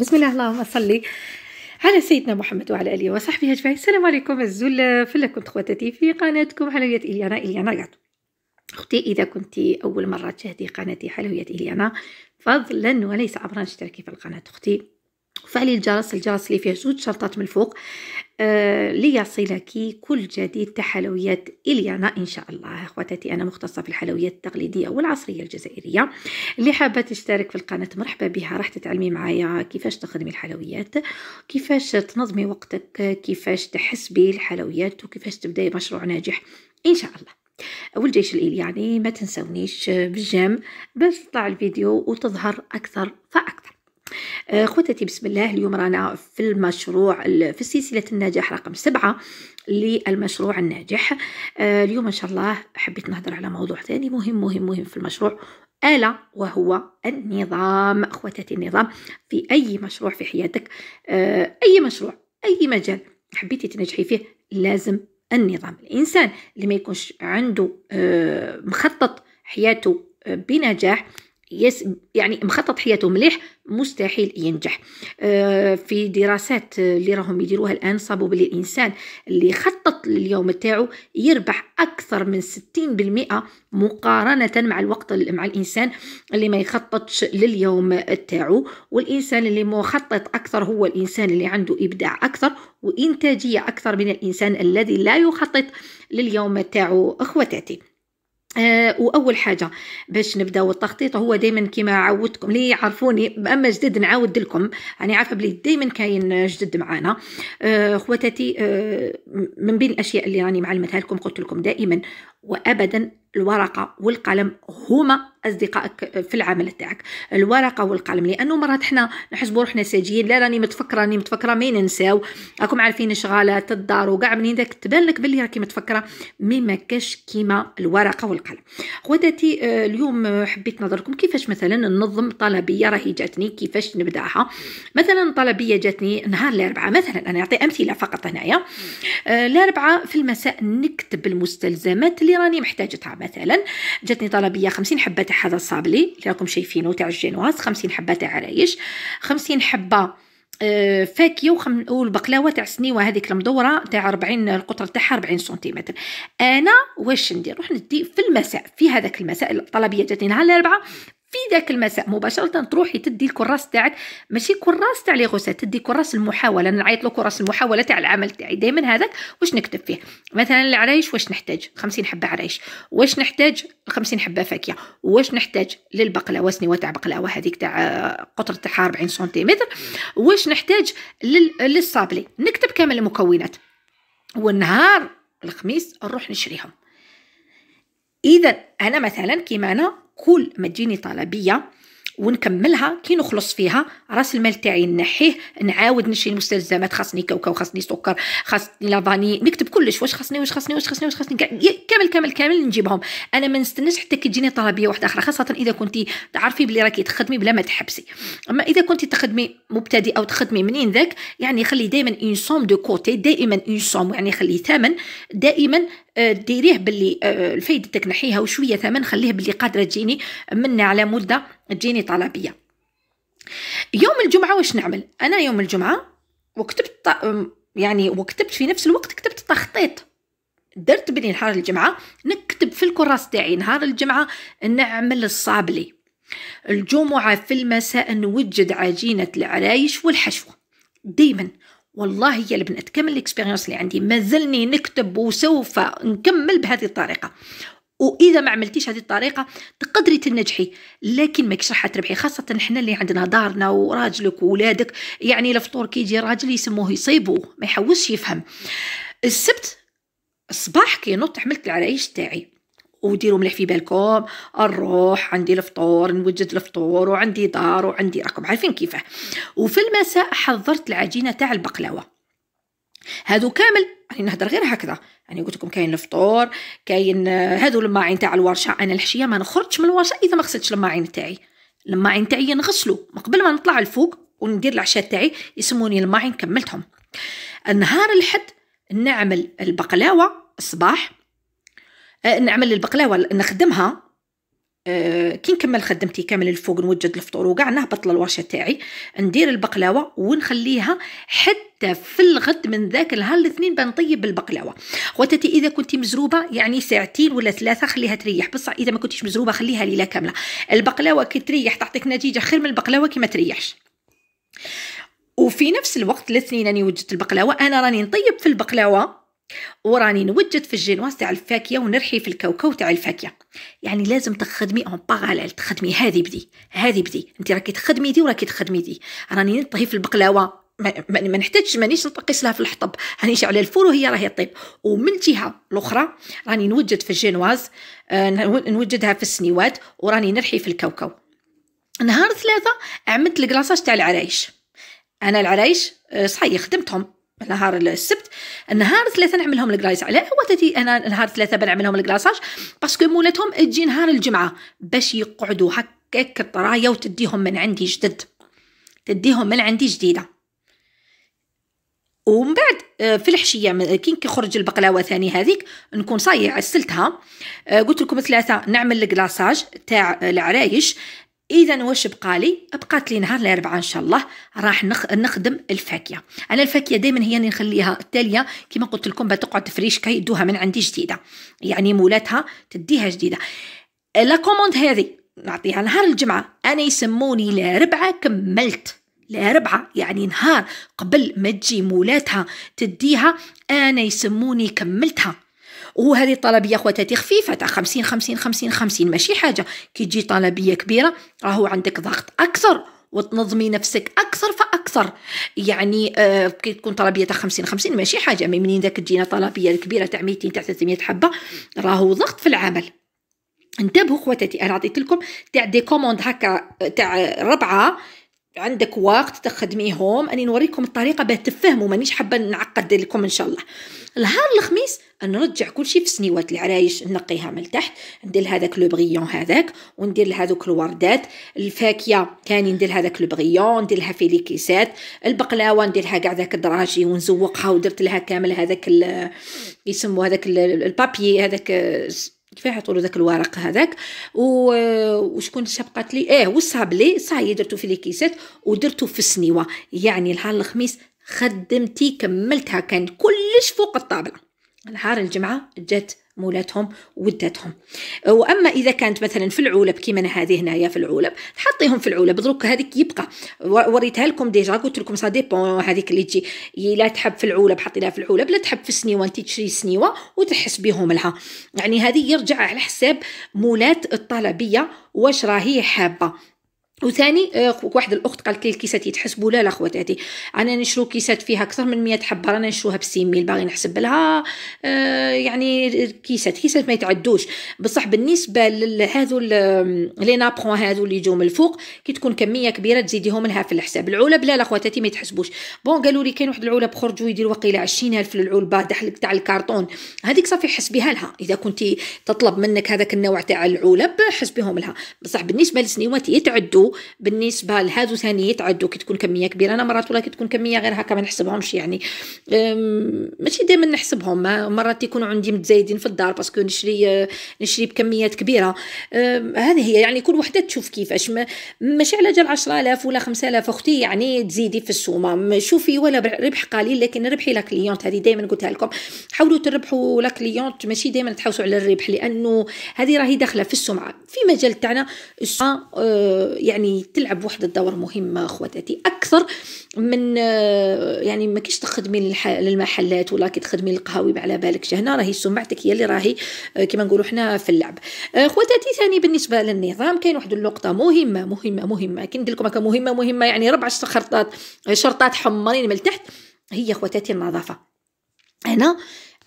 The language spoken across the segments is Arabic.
بسم الله اللهم صلي على سيدنا محمد وعلى اله وصحبه اجمعين السلام عليكم الزل فلكم اخواتي في قناتكم حلويات اليانا اليانا رياض اختي اذا كنت اول مره تشاهدي قناتي حلويات اليانا فضلا وليس عبرا اشتركي في القناه اختي شوف علي الجرس الجرس اللي فيه جوج شرطات من الفوق آه ليصلك كل جديد تحلويات إليانا إن شاء الله أخواتي أنا مختصة في الحلويات التقليدية والعصرية الجزائرية اللي حابة تشترك في القناة مرحبا بها راح تتعلمي معايا كيفاش تخدمي الحلويات كيفاش تنظمي وقتك كيفاش تحسبي الحلويات وكيفاش تبداي مشروع ناجح إن شاء الله جيش الإيل يعني ما تنسونيش بالجيم باش تطلع الفيديو وتظهر أكثر فأكثر آه، خوتتي بسم الله اليوم رانا في المشروع في سلسلة النجاح رقم سبعة للمشروع الناجح آه، اليوم إن شاء الله حبيت نهضر على موضوع ثاني مهم مهم مهم في المشروع ألا وهو النظام خوتاتي النظام في أي مشروع في حياتك آه، أي مشروع أي مجال حبيتي تنجحي فيه لازم النظام الإنسان اللي ما يكونش عنده مخطط حياته بنجاح يس يعني مخطط حياته مليح مستحيل ينجح آه، في دراسات اللي راهم يديروها الان صابوا بلي الانسان اللي خطط لليوم تاعو يربح اكثر من 60% مقارنه مع الوقت مع الانسان اللي ما يخططش لليوم تاعو والانسان اللي مخطط اكثر هو الانسان اللي عنده ابداع اكثر وانتاجيه اكثر من الانسان الذي لا يخطط لليوم تاعو اخواتي آه واول حاجه باش نبداو التخطيط هو دائما كما عودتكم لي عرفوني اما جدد نعاود لكم يعني عارفه بلي دائما كاين جدد معانا آه خواتاتي آه من بين الاشياء اللي راني معلمتها لكم قلت لكم دائما وابدا الورقه والقلم هما اصدقائك في العمل تاعك الورقه والقلم لانه مرات حنا نحسبوا روحنا ساجيين لا راني متفكره راني متفكره مي ننساو راكم عارفين شغالات الدار وكاع منين داك تبان لك بلي راكي متفكره مي ما كاش كيما الورقه والقلم خواتاتي آه، اليوم حبيت نظركم كيفاش مثلا ننظم طلبيه راهي جاتني كيفاش نبداها مثلا طلبيه جاتني نهار الاربعاء مثلا انا نعطي امثله فقط هنايا آه، الاربعاء في المساء نكتب المستلزمات اللي راني محتاجتها مثلا جاتني طلبيه 50 حبه تاع هذا الصابلي اللي راكم شايفينه تاع الجينواز 50 حبه تاع عرايش 50 حبه آه، فاكيو وخم... والبقلاوه تاع السنيوه هذيك المدوره تاع 40 القطر تاعها 40 سنتيمتر انا واش ندير نروح ندي في المساء في هذاك المساء الطلبيه جاتني نهار الاربعاء في ذاك المساء مباشره تروحي تدي الكراس تاعك ماشي كراس تاع لي غوسات تدي كراس المحاوله انا نعيط له كراس المحاوله تاع العمل تاعي دائما هذاك واش نكتب فيه مثلا العرايش واش نحتاج 50 حبه عرايش واش نحتاج 50 حبه فاكهه واش نحتاج للبقلاوه سنيوه تاع بقلاوه هذيك تاع قطر تاعها 40 سنتيمتر واش نحتاج لل... للصابلي نكتب كامل المكونات والنهار الخميس نروح نشريهم اذا انا مثلا كيما انا كل ما تجيني طلبيه ونكملها كي نخلص فيها راس المال تاعي نحيه نعاود نشري المستلزمات خاصني كاوكاو خاصني سكر خاصني لافاني نكتب كلش واش خاصني واش خاصني واش خاصني واش خاصني كامل كامل كامل نجيبهم انا ما نستناش حتى كي تجيني طلبيه واحده اخرى خاصه اذا كنت تعرفي بلي راكي تخدمي بلا ما تحبسي اما اذا كنت تخدمي مبتدئه او تخدمي منين ذاك يعني خلي دائما اون سوم دو كوتي دائما اون سوم يعني خلي ثمن دائما ديريه باللي آه، الفايدة نحيها وشوية ثمن خليه باللي قادرة تجيني مني على مدة تجيني طلبية يوم الجمعة واش نعمل أنا يوم الجمعة وكتبت يعني وكتبت في نفس الوقت كتبت تخطيط درت بلي نهار الجمعة نكتب في الكراس تاعي نهار الجمعة نعمل الصابلي الجمعة في المساء نوجد عجينة العرايش والحشوة دايما والله يا البنات كامل الاكسبيريونس اللي عندي مازلني نكتب وسوف نكمل بهذه الطريقه واذا ما عملتيش هذه الطريقه تقدري تنجحي لكن ماكش راح تربحي خاصه حنا اللي عندنا دارنا وراجلك وولادك يعني الفطور كيجي راجل يسموه يصيبوه ما يحوسش يفهم السبت الصباح كي نوض عملت العرايش تاعي وديروا مليح في بالكم نروح عندي الفطور نوجد الفطور وعندي دار وعندي راكم عارفين كيفاه وفي المساء حضرت العجينه تاع البقلاوه هادو كامل راني نهضر غير هكذا يعني قلت لكم كاين الفطور كاين آه، هادو الماعين تاع الورشه انا الحشيه ما نخرجش من الورشه اذا ما غسلتش الماعين تاعي الماعين تاعي نغسلو قبل ما نطلع الفوق وندير العشاء تاعي يسموني الماعين كملتهم النهار الحد نعمل البقلاوه الصباح آه، نعمل البقلاوه نخدمها آه، كي نكمل خدمتي كامل الفوق نوجد الفطور وكاع نهبط للورشه تاعي ندير البقلاوه ونخليها حتى في الغد من ذاك نهار الاثنين بنطيب البقلاوه خواتاتي اذا كنتي مزروبه يعني ساعتين ولا ثلاثه خليها تريح بصح اذا ما كنتيش مزروبه خليها ليله كامله البقلاوه كي تريح تعطيك نتيجه خير من البقلاوه كي ما تريحش وفي نفس الوقت الاثنين راني وجدت البقلاوه انا راني نطيب في البقلاوه وراني نوجد في الجينواز تاع الفاكهه ونرحي في الكاوكاو تاع الفاكهه يعني لازم تخدمي اون باراليل تخدمي هذه بدي هذه بدي انت راكي تخدمي دي وراكي تخدمي دي راني نطهي في البقلاوه ما, ما نحتاجش مانيش نطقس لها في الحطب راني على الفور وهي راهي طيب ومن جهه الاخرى راني نوجد في الجينواز آه، نوجدها في السنيوات وراني نرحي في الكاوكاو نهار ثلاثه عملت الكلاصاج تاع العرايش انا العرايش آه، صحيح خدمتهم نهار السبت نهار ثلاثة نعمل لهم الكلايس علاه هو تاتي انا نهار ثلاثة بنعمل لهم الكلاساج باسكو مولاتهم تجي نهار الجمعة باش يقعدوا هكاك الطراية وتديهم من عندي جدد تديهم من عندي جديدة ومن بعد آه، في الحشيه كي كيخرج البقلاوه ثاني هذيك نكون صايع عسلتها آه، قلت لكم ثلاثه نعمل الكلاصاج تاع العرايش اذا واش بقالي بقات لي نهار الاربعاء ان شاء الله راح نخ... نخدم الفاكهه انا الفاكهه دائما هي اللي نخليها التاليه كما قلت لكم تقعد فريش كي يدوها من عندي جديده يعني مولاتها تديها جديده لا كوموند هذه نعطيها نهار الجمعه انا يسموني الاربعاء كملت الاربعاء يعني نهار قبل ما تجي مولاتها تديها انا يسموني كملتها وهذه الطلبيه خواتاتي خفيفه تاع 50 50 50 50 ماشي حاجه كي تجي طلبيه كبيره راهو عندك ضغط اكثر وتنظمي نفسك اكثر فاكثر يعني آه كي تكون طلبيه تاع 50 50 ماشي حاجه مي منين داك تجينا طلبيه كبيرة تاع 200 تاع 300 حبه راهو ضغط في العمل انتبهوا خواتاتي انا عطيت لكم تاع دي كوموند هكا تاع ربعه عندك وقت تخدميهم اني نوريكم الطريقه باه تفهموا مانيش حابه نعقد لكم ان شاء الله نهار الخميس نرجع كل شيء في السنيوات العرايش نقيها من التحت ندير هذاك لو بغيون هذاك وندير لهذوك الوردات الفاكهه ثاني ندير هذاك لو بغيون ندير لها في ليكيسات البقلاوه ندير لها كاع ذاك الدراجي ونزوقها ودرت لها كامل هذاك يسموه هذاك البابي هذاك كيفاه تقولوا ذاك الورق هذاك وشكون شاب لي اه وصاب لي صاي درتو في لي كيسات ودرتو في السنيوه يعني نهار الخميس خدمتي كملتها كان كلش فوق الطابله نهار الجمعه جات مولاتهم ودتهم واما اذا كانت مثلا في العولب كيما انا هذه هنايا في العولب تحطيهم في العولب دروك هذيك يبقى وريتها لكم ديجا قلت لكم سا ديبون هذيك اللي تجي لا تحب في العولب حطي لها في العولب لا تحب في السنيوه انت تشري سنيوه وتحس بهم لها يعني هذه يرجع على حساب مولات الطلبيه واش راهي حابه وثاني آه، واحد الاخت قالت لي الكيسات يتحسبوا لا لا خواتاتي انا نشرو كيسات فيها اكثر من 100 حبه رانا نشروها ب 60 باغي نحسب لها آه، يعني كيسات كيسات ما يتعدوش بصح بالنسبه لهذو لي نابرون هذو اللي يجوا من الفوق كي تكون كميه كبيره تزيديهم لها في الحساب العلب لا لا خواتاتي ما يتحسبوش بون قالوا لي كاين واحد العلب خرجوا يديروا وقيله 20000 للعلبه تاع الكارطون هذيك صافي حسبيها لها اذا كنتي تطلب منك هذاك النوع تاع العلب حسبيهم لها بصح بالنسبه للسنيوات يتعدوا بالنسبه لهادو ثاني يتعدوا كي تكون كميه كبيره انا مرات ولا كي تكون كميه غير هكا ما نحسبهمش يعني ماشي دائما نحسبهم مرات يكونوا عندي متزايدين في الدار باسكو نشري نشري بكميات كبيره هذه هي يعني كل وحده تشوف كيفاش ماشي على جال 10000 ولا 5000 اختي يعني تزيدي في السومه شوفي ولا ربح قليل لكن ربحي لا كليونت هذه دائما قلتها لكم حاولوا تربحوا لا كليونت ماشي دائما تحوسوا على الربح لانه هذه راهي داخله في السمعه في مجال تاعنا السمعه أه، يعني يعني تلعب واحد الدور مهمه خواتاتي اكثر من آه، يعني ما كيش تخدمي للمحلات ولا كي تخدمي للقهاوي على بالك هنا راهي سمعتك هي اللي راهي آه، كما نقولوا حنا في اللعب آه، خواتاتي ثاني بالنسبه للنظام كاين واحد النقطه مهمه مهمه مهمه كي ندير لكم هكا مهمه مهمه يعني ربع شرطات شرطات حمرين من التحت هي خواتاتي النظافه انا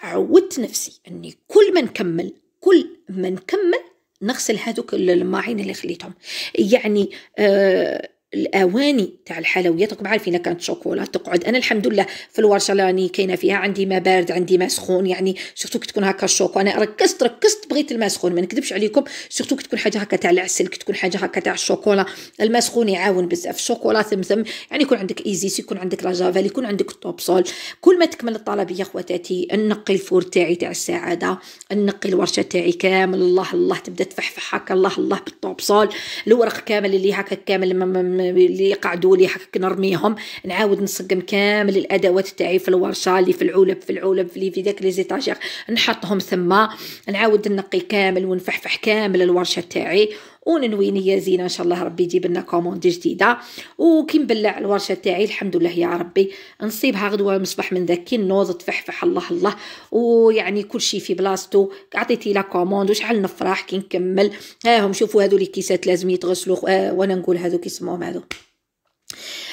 عودت نفسي اني كل ما نكمل كل ما نكمل نغسل هذوك المواعين اللي خليتهم يعني آه الاواني تاع الحلويات راكم عارفين كانت شوكولا تقعد انا الحمد لله في الورشه راني كاينه فيها عندي ما بارد عندي ما سخون يعني سورتو كي تكون هكا الشوكو انا ركزت ركزت بغيت الماء سخون ما نكذبش عليكم سورتو كي تكون حاجه هكا تاع العسل كي تكون حاجه هكا تاع الشوكولا الماء سخون يعاون بزاف الشوكولا ثمثم يعني يكون عندك ايزيس يكون عندك لاجافال يكون عندك الطوبسول كل ما تكمل الطلب يا خواتاتي نقي الفور تاعي تاع السعاده نقي الورشه تاعي كامل الله الله تبدا تفحفح هكا الله الله بالطوبسول الورق كامل اللي هكا كامل اللي قعدوا لي هكاك نرميهم نعاود نصقم كامل الادوات تاعي في الورشه اللي في العلب في العلب في في داك لي نحطهم ثما نعاود نقي كامل ونفحفح كامل الورشه تاعي وننوي نيه زينه ان شاء الله ربي يجيب لنا كوموند جديده وكي نبلع الورشه تاعي الحمد لله يا ربي نصيبها غدوه مصبح من ذاك كي نوض تفحفح الله الله ويعني كل شيء في بلاصتو عطيتي لا كوموند وشحال نفرح كي نكمل ها هم شوفوا هذو لي كيسات لازم يتغسلوا آه، وانا نقول هذو كيسموهم هذو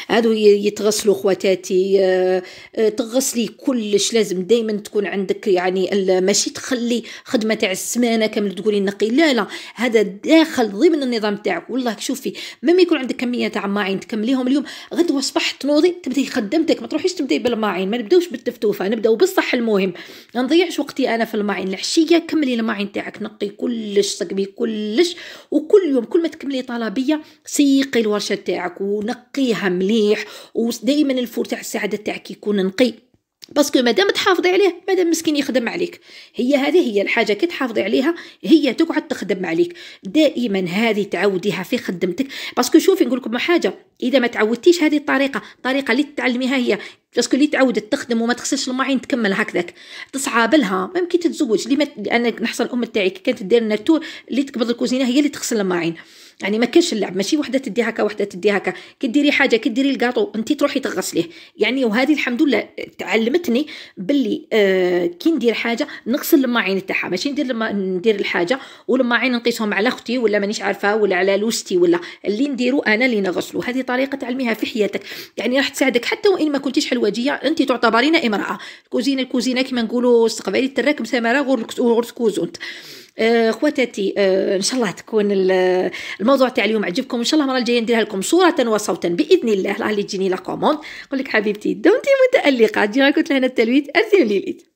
هادو يتغسلوا خواتاتي آه، آه، تغسلي كلش لازم دائما تكون عندك يعني ماشي تخلي خدمه تاع السمانه كامل تقولي نقي لا لا هذا داخل ضمن النظام تاعك والله شوفي ما يكون عندك كميه تاع ماعين تكمليهم اليوم غدوه صباح تنوضي تبداي خدمتك ما تروحيش تبداي بالماعين ما نبداوش بالتفتوفه نبداو بالصح المهم ما نضيعش وقتي انا في الماعين العشيه كملي الماعين تاعك نقي كلش صقبي كلش وكل يوم كل ما تكملي طلبيه سيقي الورشه تاعك ونقيها مليح مليح ودائما الفور تاع السعاده تاعك يكون نقي باسكو مادام تحافظي عليه مادام مسكين يخدم عليك هي هذه هي الحاجه كي تحافظي عليها هي تقعد تخدم عليك دائما هذه تعوديها في خدمتك باسكو شوفي نقول لكم حاجه اذا ما تعودتيش هذه الطريقه الطريقه اللي تعلميها هي باسكو اللي تعودت تخدم وما تغسلش المواعين تكمل هكذاك تصعب لها ما تتزوج لما انا نحصل الام تاعي كانت دير لنا التور اللي تقبض الكوزينه هي اللي تغسل المواعين يعني ما كانش اللعب ماشي وحده تدي هكا وحده تدي هكا كديري حاجه كديري الكاطو انت تروحي تغسليه يعني وهذه الحمد لله تعلمتني باللي آه كي ندير حاجه نغسل الماعين تاعها ماشي ندير لما ندير الحاجه والماعين نقيسهم على اختي ولا مانيش عارفه ولا على لوستي ولا اللي نديرو انا اللي نغسلو هذه طريقه تعلميها في حياتك يعني راح تساعدك حتى وان ما كنتيش حلواجيه انت تعتبرين امراه الكوزينه الكوزينه كما نقولوا استقبالي تراك مسامره غور غير كوزونت آه، خواتاتي آه، ان شاء الله تكون الموضوع تاع اليوم عجبكم ان شاء الله المره الجايه نديرها لكم صوره وصوتا باذن الله راه اللي تجيني لا كوموند نقول لك حبيبتي دومتي متالقه ديرا قلت لهنا التلويت ارسلي لي